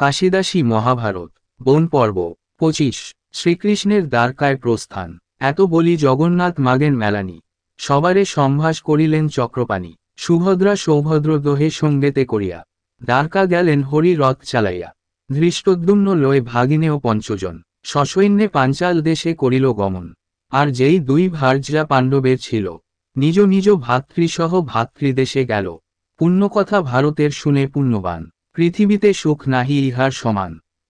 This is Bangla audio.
কাশিদাসী মহাভারত বন পর্ব পঁচিশ শ্রীকৃষ্ণের দ্বারকায় প্রস্থান এত বলি জগন্নাথ মাগেন মেলানি সবারে সম্ভাস করিলেন চক্রপাণি সুভদ্রা সৌভদ্র দোহে সঙ্গেতে করিয়া দ্বারকা গেলেন হরি রথ চালাইয়া ধৃষ্টদ্যুম্ন লয়ে ভাগিনে ও পঞ্চজন সসৈন্যে পাঞ্চাল দেশে করিল গমন আর যেই দুই ভার্যা পাণ্ডবের ছিল নিজ নিজ ভাতৃসহ ভাতৃদেশে গেল পুণ্যকথা ভারতের শুনে পুণ্যবান পৃথিবীতে সুখ নাহি ইহার সমান